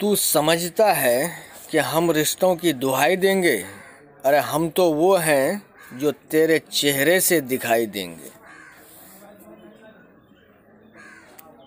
तू समझता है कि हम रिश्तों की दुहाई देंगे अरे हम तो वो हैं जो तेरे चेहरे से दिखाई देंगे